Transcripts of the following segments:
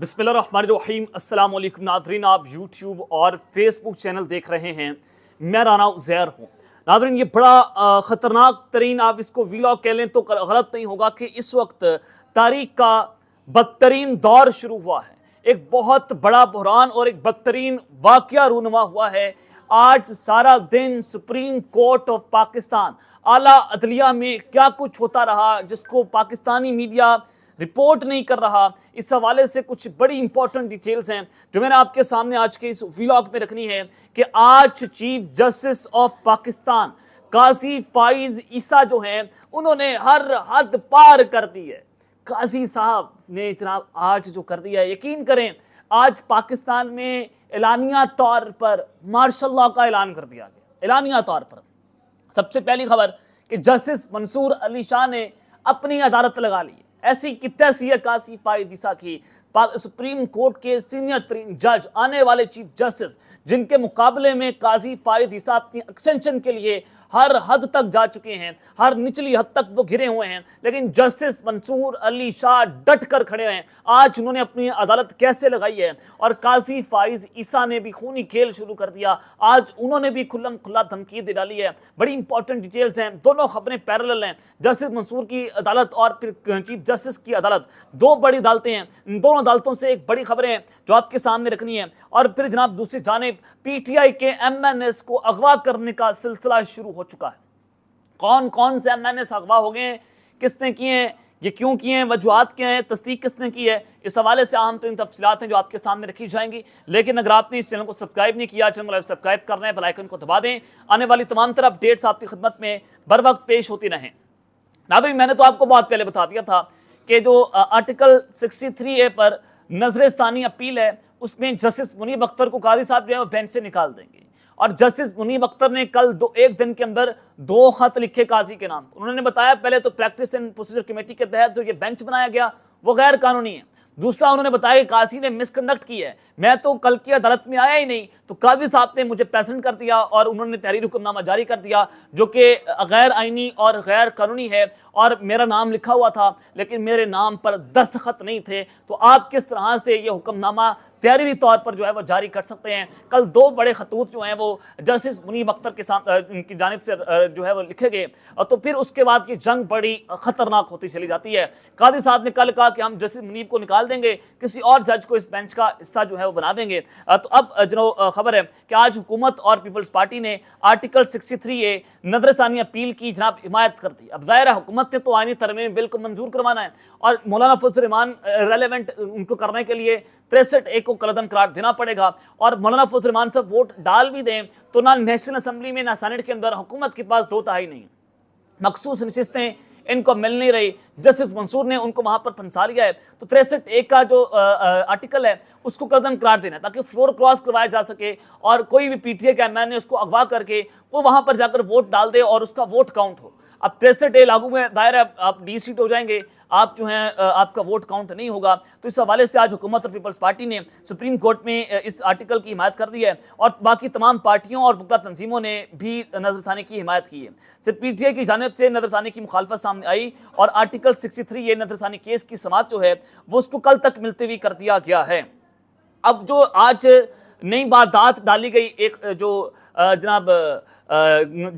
बिस्मिल अस्सलाम वालेकुम नादरीन आप यूट्यूब और फेसबुक चैनल देख रहे हैं मैं राना उजैर हूँ नादरीन ये बड़ा ख़तरनाक तरीन आप इसको वीलॉग कह लें तो गलत नहीं होगा कि इस वक्त तारीख का बदतरीन दौर शुरू हुआ है एक बहुत बड़ा बहरान और एक बदतरीन वाक़ रूनमा हुआ है आज सारा दिन सुप्रीम कोर्ट ऑफ पाकिस्तान अला अदलिया में क्या कुछ होता रहा जिसको पाकिस्तानी मीडिया रिपोर्ट नहीं कर रहा इस हवाले से कुछ बड़ी इंपॉर्टेंट डिटेल्स हैं जो मैंने आपके सामने आज के इस व्लॉग में रखनी है कि आज chief justice of Pakistan Qazi Faez Isa जो हैं उन्होंने हर हद पार कर दी है काजी साहब ने जनाब आज जो कर दिया है यकीन करें आज पाकिस्तान में एलानिया तौर पर मार्शल लॉ का ऐलान कर दिया गया एलानिया तौर पर सबसे पहली खबर कि जस्टिस मंसूर अली शाह ने अपनी अदालत लगा ली ऐसी की तैसी इक्यासी पाई दिशा की सुप्रीम कोर्ट के सीनियर तरीन जज आने वाले चीफ जस्टिस जिनके मुकाबले में काजी फारिद हिसाब अपनी एक्सटेंशन के लिए हर हद तक जा चुके हैं हर निचली हद तक वो घिरे हुए हैं लेकिन जस्टिस मंसूर अली शाह डट कर खड़े हैं आज उन्होंने अपनी अदालत कैसे लगाई है और काजी फाइज ईसा ने भी खूनी खेल शुरू कर दिया आज उन्होंने भी खुल्लम खुल्ला धमकी दे डाली है बड़ी इंपॉर्टेंट डिटेल्स हैं दोनों खबरें पैरल हैं जस्टिस मंसूर की अदालत और फिर चीफ जस्टिस की अदालत दो बड़ी अदालतें हैं इन दोनों अदालतों से एक बड़ी खबरें हैं जो आपके सामने रखनी है और फिर जनाब दूसरी जानब पीटीआई के एमएनएस को अगवा करने का सिलसिला शुरू हो चुका है कौन कौन से एम एन एस अगवा हो गए हैं किसने किए हैं ये क्यों किए हैं वजूहत क्या हैं तस्दीक किसने की है इस हवाले से अहम तरीन तफसीत हैं जो आपके सामने रखी जाएंगी लेकिन अगर आपने इस चैनल को सब्सक्राइब नहीं किया चैनल को सब्सक्राइब रहे हैं बलाइकन को दबा दें आने वाली तमाम तरह अपडेट्स आपकी खदमत में बर वक्त पेश होती रहें नादरी मैंने तो आपको बहुत पहले बता दिया था कि जो आर्टिकल सिक्सटी थ्री ए पर नजर षानी अपील है उसमें जस्टिस मुनीब अख्तर को काजी साहब जो है वो बेंच से निकाल देंगे और जस्टिस मुनीब अख्तर ने कल दो एक दिन के अंदर दो खत लिखे काजी के नाम उन्होंने बताया पहले तो प्रैक्टिस एंड प्रोसीजर कमेटी के तहत जो ये बेंच बनाया गया वो गैर कानूनी है दूसरा उन्होंने बताया कि काजी ने मिसकंडक्ट किया है मैं तो कल की अदालत में आया ही नहीं तो काजी साहब ने मुझे प्रेजेंट कर दिया और उन्होंने तहरीर हुक्मनामा जारी कर दिया जो कि गैर आइनी और गैर कानूनी है और मेरा नाम लिखा हुआ था लेकिन मेरे नाम पर दस्तखत नहीं थे तो आप किस तरह से ये हुक्मनामा तहरीरी तौर पर जो है वो जारी कर सकते हैं कल दो बड़े खतूत जो हैं वो जस्टिस मुनीब अख्तर के साथ इनकी जानब से जो है वो लिखे गए और तो फिर उसके बाद ये जंग बड़ी खतरनाक होती चली जाती है कादी साहब ने कल कहा कि हम जस्टिस मुनीब को निकाल देंगे किसी और जज को इस बेंच का हिस्सा जो है वो बना देंगे तो अब जो खबर है कि आज हुकूमत और पीपल्स पार्टी ने आर्टिकल सिक्सटी थ्री ए नदरसानी अपील की जनाब हिमायत कर दी अब ज़ाहिर हुकूमत ने तो आइनी तरमीम बिल को मंजूर करवाना है और मौलाना फजल रेलिवेंट उनको करने के लिए तिरसठ ए को कलदम करार देना पड़ेगा और मौलाना फजलमान साहब वोट डाल भी दें तो ना नेशनल असम्बली में ना सैनेट के अंदर हुकूमत के पास दो तहाई नहीं मखसूस नशस्तें इनको मिल नहीं रही जस्टिस मंसूर ने उनको वहाँ पर फंसा लिया है तो तिरसठ एक का जो आ, आ, आर्टिकल है उसको कदम करार देना ताकि फ्लोर क्रॉस करवाया जा सके और कोई भी पीटीए कैमरा ने उसको अगवा करके वो वहाँ पर जाकर वोट डाल दे और उसका वोट काउंट हो अब तिरसठ ए लागू में दायर है आप डी सीट हो जाएंगे आप जो है आपका वोट काउंट नहीं होगा तो इस हवाले से आज हुकूमत और पीपल्स पार्टी ने सुप्रीम कोर्ट में इस आर्टिकल की हिमायत कर दी है और बाकी तमाम पार्टियों और वकला तंजीमों ने भी नजरसानी की हिमायत की है सिर्फ पी टी आई की जानब से नजरसानी की मुखालफत सामने आई और आर्टिकल सिक्सटी थ्री नजर नजरसानी केस की समात जो है वो उसको कल तक मिलते हुए कर दिया गया है अब जो आज नई वारदात डाली गई एक जो जनाब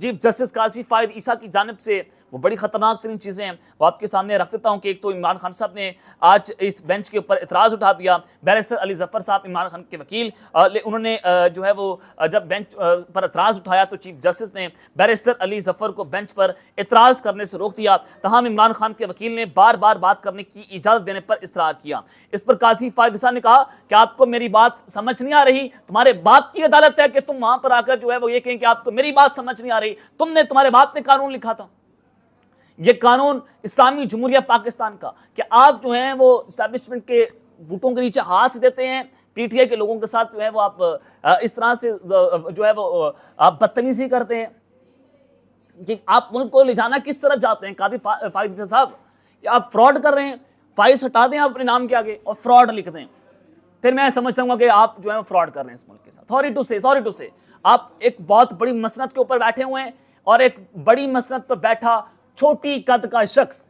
चीफ जस्टिस काजी फायद ईसा की जानब से वो बड़ी ख़तरनाक तरीन चीज़ें हैं वो आपके सामने रख देता हूँ कि एक तो इमरान खान साहब ने आज इस बेंच के ऊपर इतराज़ उठा दिया बैरिस्टर अली जफ़र साहब इमरान खान के वकील उन्होंने जो है वो जब बेंच पर इतराज़ उठाया तो चीफ जस्टिस ने बैरिस्टर अली जफ़र को बेंच पर इतराज़ करने से रोक दिया तहम इमरान खान के वकील ने बार बार बात करने की इजाज़त देने पर इसरार किया इस पर काजी फायद ईसा ने कहा कि आपको मेरी बात समझ नहीं आ रही तुम्हारे बाप की अदालत है कि तुम वहाँ पर आकर जो जो है वो ये कहें कि आपको तो मेरी बात समझ नहीं आ रही तुमने तुम्हारे बाप ने कानून लिखा था ये कानून इस्लामी जमहूरिया पाकिस्तान का कि आप जो है वो इस्टेब्लिशमेंट के बूटों के नीचे हाथ देते हैं पीटीआई के लोगों के साथ जो है वो आप इस तरह से जो है वो आप बदतमीजी करते हैं कि आप मुल्क को ले जाना किस तरफ जाते हैं काफी फायदे साहब आप फ्रॉड कर रहे हैं फाइस हटा दें आप अपने नाम के आगे और फ्रॉड लिख दें फिर मैं समझ जाऊंगा कि आप जो है फ्रॉड कर रहे हैं इस मुल्क के साथ sorry to say sorry to say आप एक बहुत बड़ी मसनत के ऊपर बैठे हुए हैं और एक बड़ी मसनत पर बैठा छोटी कद का शख्स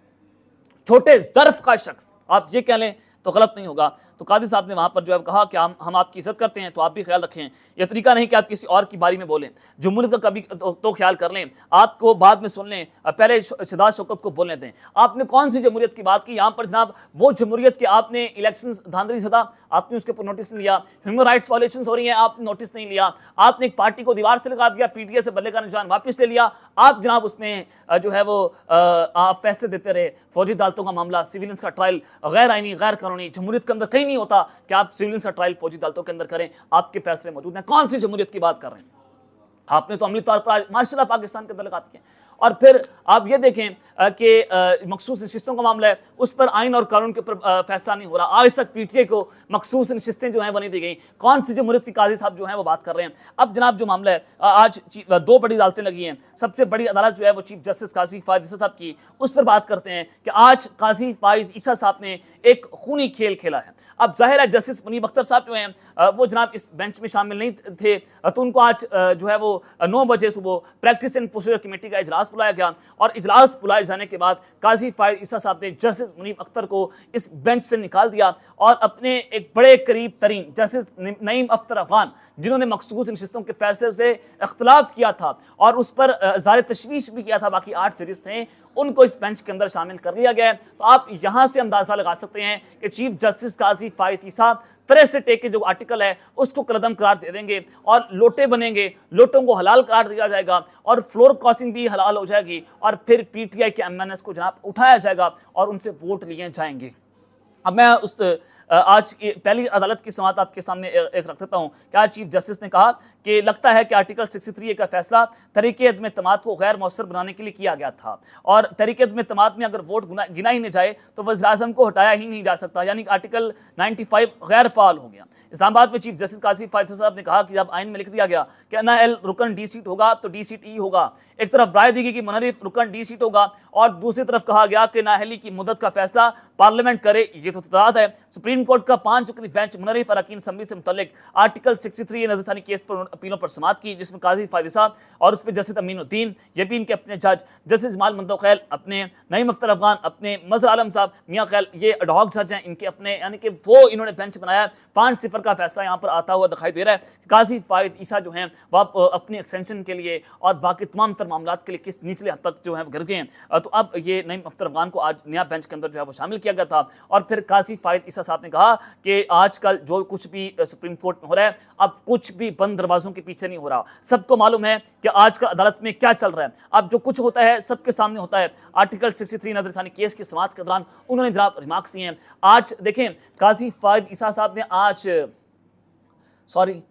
छोटे जर्फ का शख्स आप ये कह लें तो गलत नहीं होगा तो कादिर साहब ने वहाँ पर जो है कहा कि हम हम आपकी इज्जत करते हैं तो आप भी ख्याल रखें यह तरीका नहीं कि आप किसी और की बारी में बोलें जमहूरियत का कभी तो, तो ख्याल कर लें आपको बाद में सुन लें पहले शदाज शौकत को बोलने दें आपने कौन सी जमूरीत की बात की यहाँ पर जनाब वो जमूरीत की आपने इलेक्शन धांधली सदा आपने उसके ऊपर नोटिस नहीं लिया ह्यूमन राइट्स वॉलेशन हो रही हैं आपने नोटिस नहीं लिया आपने एक पार्टी को दीवार से लगा दिया पीटीए से बल्ले का निशान वापस ले लिया आप जनाब उसमें जो है वो आप फैसले देते रहे फौजी अदालतों का मामला सिविलियंस का ट्रायल गैर आइनी गैर कानूनी कानूनी जमहूरियत के अंदर कहीं नहीं होता कि आप सिविलियंस का ट्रायल फौजी अदालतों के अंदर करें आपके फैसले मौजूद हैं कौन सी जमहूरियत की बात कर रहे हैं आपने तो अमली तौर पर मार्शल पाकिस्तान के अंदर लगा दिए और फिर आप ये देखें कि मखसूस नशस्तों का मामला है उस पर आइन और कानून के ऊपर फैसला नहीं हो रहा आज तक ए को मखसूस नशस्तें जो हैं वो नहीं दी गई कौन सी जो मुफ्ती काजी साहब जो हैं वो बात कर रहे हैं अब जनाब जो मामला है आज दो बड़ी अदालतें लगी हैं सबसे बड़ी अदालत जो है वो चीफ जस्टिस काजी फायद ईसा साहब की उस पर बात करते हैं कि आज काजी फायज ईसा साहब ने एक खूनी खेल खेला है अब जाहिर है जस्टिस मुनीब अख्तर साहब जो हैं वो जनाब इस बेंच में शामिल नहीं थे तो उनको आज जो है वो नौ बजे सुबह प्रैक्टिस एंड प्रोसीजर कमेटी का इजलास इजलास बुलाया गया और इजलास बुलाए जाने के बाद काजी फ़ायद ईसा साहब ने जस्टिस मुनीम अख्तर को इस बेंच से निकाल दिया और अपने एक बड़े करीब तरीन जस्टिस नईम अख्तर अफगान जिन्होंने मखसूस नशस्तों के फैसले से अख्तलाफ किया था और उस पर ज़ार तशवीश भी किया था बाकी आठ जजिस थे उनको इस बेंच के अंदर शामिल कर लिया गया तो आप यहाँ से अंदाज़ा लगा सकते हैं कि चीफ जस्टिस काजी फ़ायद ईसा तरह से टेक के जो आर्टिकल है उसको कलदम करार दे देंगे और लोटे बनेंगे लोटों को हलाल करार दिया जाएगा और फ्लोर क्रॉसिंग भी हलाल हो जाएगी और फिर पीटीआई के एमएनएस को जनाब उठाया जाएगा और उनसे वोट लिए जाएंगे अब मैं उस आज पहली अदालत की समात आपके सामने एक रख देता हूँ क्या चीफ जस्टिस ने कहा कि लगता है कि आर्टिकल सिक्सटी थ्री का फैसला तरीके अदम तमाद को गैर मौसर बनाने के लिए किया गया था और तरीके अदम तमाद में अगर वोट गिना ही नहीं जाए तो वजर अजम को हटाया ही नहीं जा सकता यानी आर्टिकल नाइन्टी फाइव गैर फाल हो गया इस्लामाबाद में चीफ जस्टिस काजी फायद साहब ने कहा कि जब आइन में लिख दिया गया कि अना एल रुकन डी सीट होगा तो डी सीट ई होगा एक तरफ राय देगी कि मनरिफ रुकन डी सीट होगा और दूसरी तरफ कहा गया कि नाहली की मुदत का फैसला पार्लियामेंट करे ये तो तदाद है सुप्रीम सुप्रीम कोर्ट का पांच रुकनी बेंच मुनरिफ अरकिन समी से मुतलिक आर्टिकल 63 ए नजरस्थानी केस पर अपीलों पर समात की जिसमें काजी फायदे साहब और उस पर जस्टिस अमीनुद्दीन ये भी इनके अपने जज जस्टिस जमाल मंदो खैल अपने नईम अख्तर अफगान अपने मजर आलम साहब मियाँ खैल ये अडॉक जज हैं इनके अपने यानी कि वो इन्होंने बेंच बनाया पाँच सिफर का फैसला यहाँ पर आता हुआ दिखाई दे रहा है काजी फायद ईसा जो हैं वह अपनी एक्सटेंशन के लिए और बाकी तमाम तर मामला के लिए किस निचले हद तक जो है गिर गए हैं तो अब ये नईम अख्तर अफगान को आज नया बेंच के अंदर जो है वो शामिल किया गया था और फिर काजी फायद ईसा साहब आपने कहा कि आजकल जो कुछ भी सुप्रीम कोर्ट में हो रहा है अब कुछ भी बंद दरवाजों के पीछे नहीं हो रहा सबको मालूम है कि आजकल अदालत में क्या चल रहा है अब जो कुछ होता है सबके सामने होता है आर्टिकल 63 थ्री नजरसानी केस के समाप्त के दौरान उन्होंने जरा रिमार्क्स दिए हैं आज देखें काजी फायद ईसा साहब ने आज सॉरी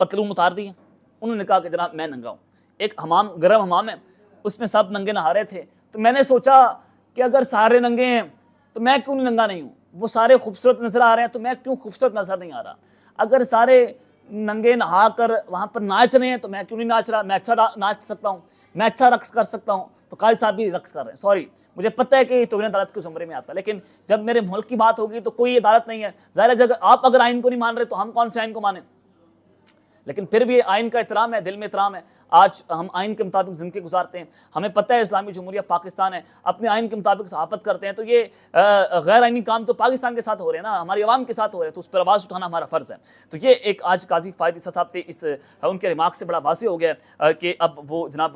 पतलूम उतार दी उन्होंने कहा कि जनाब मैं नंगा हूँ एक हमाम गर्म हमाम है उसमें सब नंगे नहा रहे थे तो मैंने सोचा कि अगर सारे नंगे हैं तो मैं क्यों नंगा नहीं हूँ वो सारे खूबसूरत नज़र आ रहे हैं तो मैं क्यों खूबसूरत नज़र नहीं आ रहा अगर सारे नंगे नहा कर वहाँ पर नाच रहे हैं तो मैं क्यों नहीं नाच रहा मैं अच्छा नाच सकता हूँ मैं अच्छा रक्स कर सकता हूँ तो काजी साहब भी रक्स कर रहे हैं सॉरी मुझे पता है कि तोहन अदालत के ज़ुमरे में आता है लेकिन जब मेरे मुल्क की बात होगी तो कोई अदालत नहीं है ज़ाहिर जगह आप अगर आइन को नहीं मान रहे तो हम कौन से आइन को माने लेकिन फिर भी आइन का एहतराम है दिल में एहतराम है आज हम आइन के मुताबिक ज़िंदगी गुजारते हैं हमें पता है इस्लामी जमहूरिया पाकिस्तान है अपने आइन के मुताबिक सहाफत करते हैं तो ये गैर आइनी काम तो पाकिस्तान के साथ हो रहे हैं ना हमारी आवाम के साथ हो रहे हैं तो उस पर आवाज़ उठाना हमारा फ़र्ज़ है तो ये एक आज काजी फायदी साहब थे इस उनके रिमार्क से बड़ा वाजी हो गया कि अब वो जनाब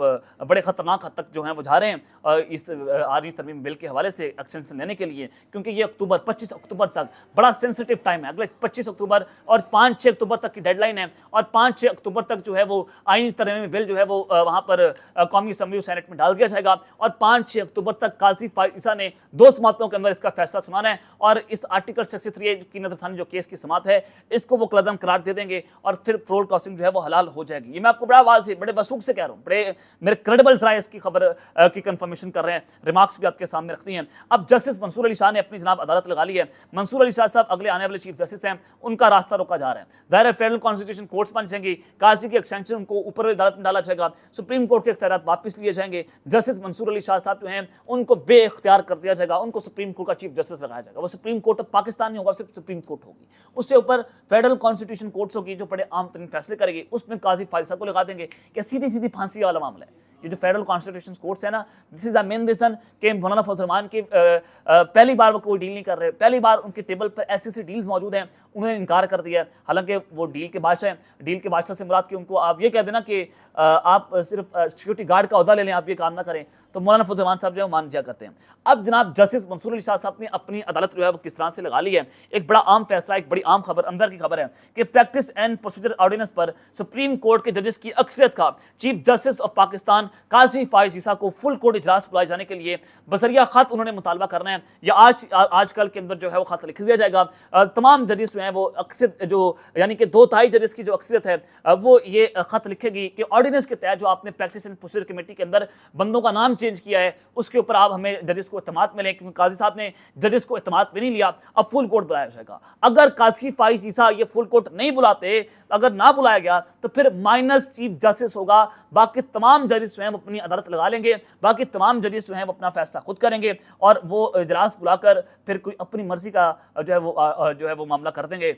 बड़े ख़तरनाक हद तक जो हैं वो जा रहे हैं इस आर्मी तरमीम बिल के हवाले से एक्शन लेने के लिए क्योंकि ये अक्टूबर पच्चीस अक्टूबर तक बड़ा सेंसिटिव टाइम है अगले पच्चीस अक्टूबर और पाँच छः अक्टूबर तक की डेडलाइन है और पाँच छः अक्टूबर तक जो है वो आइनी तरमीम बिल बिल जो है वो वहाँ पर कौमी असम्बली सेनेट में डाल दिया जाएगा और पाँच छः अक्टूबर तक काजी फाइसा ने दो समातों के अंदर इसका फैसला सुनाना है और इस आर्टिकल सिक्सटी थ्री की नजरसानी जो केस की समात है इसको वो कदम करार दे देंगे और फिर फ्रोड क्रॉसिंग जो है वो हलाल हो जाएगी ये मैं आपको बड़ा आवाज़ बड़े वसूख से कह रहा हूँ बड़े मेरे क्रेडिबल जरा इसकी खबर की कन्फर्मेशन कर रहे हैं रिमार्क्स भी आपके सामने रखती हैं अब जस्टिस मंसूर अली शाह ने अपनी जनाब अदालत लगा ली है मंसूर अली शाह साहब अगले आने वाले चीफ जस्टिस हैं उनका रास्ता रोका जा रहा है दायरा फेडरल कॉन्स्टिट्यूशन कोर्ट्स बन जाएंगी काजी की एक्सटेंशन को ऊपर अदालत में डाला जाएगा सुप्रीम कोर्ट के अख्तियार वापस लिए जाएंगे जस्टिस मंसूर अली शाह साहब जो हैं उनको बेख्तियार कर दिया जाएगा उनको सुप्रीम कोर्ट का चीफ जस्टिस लगाया जाएगा वो सुप्रीम कोर्ट ऑफ तो पाकिस्तान नहीं होगा सिर्फ सुप्रीम कोर्ट होगी उससे ऊपर फेडरल कॉन्स्टिट्यूशन कोर्ट्स होगी जो बड़े आम तरीन फैसले करेगी उसमें काजी फायसा को लगा देंगे कि सीधी सीधी फांसी वाला मामला है ये जो फेडरल कॉन्स्टिट्यूशन कोर्ट्स है ना this is the main reason कि मौलाना रमान के पहली बार वो कोई डील नहीं कर रहे पहली बार उनके टेबल पर ऐसी ऐसी डील्स मौजूद हैं उन्होंने इनकार कर दिया हालांकि वो डील के बादशाह हैं डील के बादशाह से मुराद के उनको आप ये कह देना कि आप सिर्फ सिक्योरिटी गार्ड का अहदा ले लें आप ये काम ना करें तो मौलाना फतेहमान साहब जो है मान दिया करते हैं अब जनाब जस्टिस मंसूर अली शाह साहब ने अपनी अदालत जो है वो किस तरह से लगा ली है एक बड़ा आम फैसला एक बड़ी आम खबर अंदर की खबर है कि प्रैक्टिस एंड प्रोसीजर ऑर्डिनेंस पर सुप्रीम कोर्ट के जजेस की अक्सरियत का chief justice of Pakistan Qazi Faez Isa को फुल कोर्ट इजलास बुलाए जाने के लिए बसरिया खत उन्होंने मुतालबा करना है या आज आजकल के अंदर जो है वो खत लिख दिया जाएगा तमाम जजेस जो हैं वो अक्सर जो यानी कि दो तिहाई जजेस की जो अक्सरियत है वो ये खत लिखेगी कि ऑर्डिनेंस के तहत जो आपने प्रैक्टिस एंड प्रोसीजर कमेटी के अंदर बंदों का नाम चेंज किया है उसके ऊपर आप हमें जजेस को अहतम में लें क्योंकि काजी साहब ने जजेस को अतमाद में नहीं लिया अब फुल कोर्ट बुलाया जाएगा अगर काजी फाइज ईसा ये फुल कोर्ट नहीं बुलाते तो अगर ना बुलाया गया तो फिर माइनस चीफ जस्टिस होगा बाकी तमाम जजेस जो हैं वो अपनी अदालत लगा लेंगे बाकी तमाम जजेस जो हैं वो अपना फैसला खुद करेंगे और वो इजलास बुलाकर फिर कोई अपनी मर्जी का जो है वो जो है वो मामला कर देंगे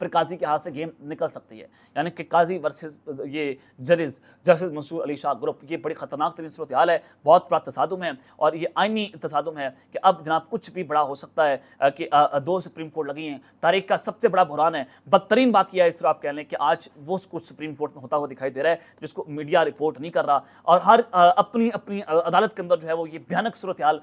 फिर काजी के हाथ से गेम निकल सकती है यानी कि काजी वर्सेस ये जरिज जस्टिस मंसूर अली शाह ग्रुप ये बड़ी ख़तरनाक तरीन सूरत हाल है बहुत बड़ा तसादम है और ये आइनी तसादम है कि अब जनाब कुछ भी बड़ा हो सकता है कि दो सुप्रीम कोर्ट लगी हैं तारीख का सबसे बड़ा बहरान है बदतरीन बात यह है आप कह लें कि आज वो कुछ सुप्रीम कोर्ट में होता हुआ दिखाई दे रहा है जिसको मीडिया रिपोर्ट नहीं कर रहा और हर अपनी अपनी अदालत के अंदर जो है वो ये भयानक सूरत हाल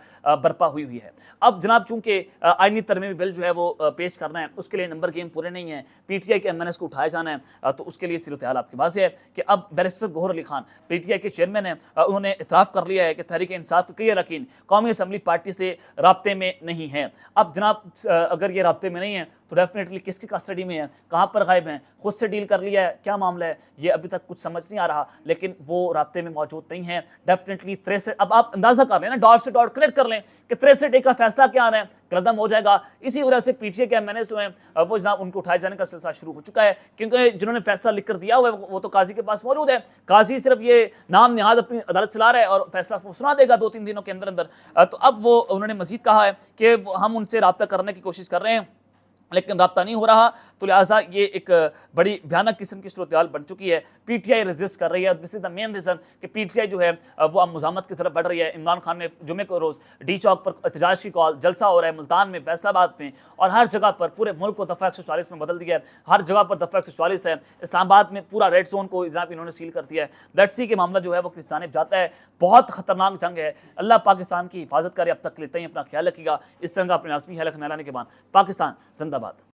बर्पा हुई हुई है अब जनाब चूंकि आइनी तरमी बिल जो है वो पेश करना है उसके लिए नंबर गेम पूरे नहीं है पीटीआई के एमएनएस को उठाया जाना है तो उसके लिए सूरत आपके पास है कि अब बैरिस्टर गोहर अली खान पीटीआई के चेयरमैन हैं उन्होंने इतराफ़ कर लिया है कि तहरीक इंसाफ के कई कौमी असम्बली पार्टी से रबते में नहीं है अब जनाब अगर ये रबते में नहीं है तो डेफिनेटली किसकी कस्टडी में है कहाँ पर गायब हैं खुद से डील कर लिया है क्या मामला है ये अभी तक कुछ समझ नहीं आ रहा लेकिन वो रबते में मौजूद नहीं है डेफिनेटली तिरसठ अब आप अंदाज़ा कर लें ना डॉट से डॉट कलेक्ट कर लें कि तिरसठ एक का फैसला क्या आना है कदम हो जाएगा इसी वजह से पीछे के एम जो हैं वो जनाब उनको उठाए जाने का सिलसिला शुरू हो चुका है क्योंकि जिन्होंने फैसला लिख कर दिया हुआ है वो तो काजी के पास मौजूद है काजी सिर्फ ये नाम नहाद अपनी अदालत चला रहा है और फैसला सुना देगा दो तीन दिनों के अंदर अंदर तो अब वो उन्होंने मजीद कहा है कि हम उनसे रबता करने की कोशिश कर रहे हैं लेकिन रबता नहीं हो रहा तो लिहाजा ये एक बड़ी भयानक किस्म की सूरत बन चुकी है पी टी आई रजिस्ट कर रही है this is the main reason कि पी टी आई जो है वो अब मुजामत की तरफ बढ़ रही है इमरान खान ने जुमे को रोज़ डी चौक पर एहतजाज की कॉल जलसा हो रहा है मुल्तान में फैसलाबाद में और हर जगह पर पूरे मुल्क को दफ़ा एक में बदल दिया है हर जगह पर दफ़ा एक है इस्लामाबाद में पूरा रेड जोन को जनाब इन्होंने सील कर दिया है लेट्स सी के मामला जो है वो किस जानब जाता है बहुत ख़तरनाक जंग है अल्लाह पाकिस्तान की हिफाजत करे अब तक लेते हैं अपना ख्याल रखेगा इस जंग का अपने लाजमी ख्याल रखने लाने के बाद पाकिस्तान जिंदा anlamadım.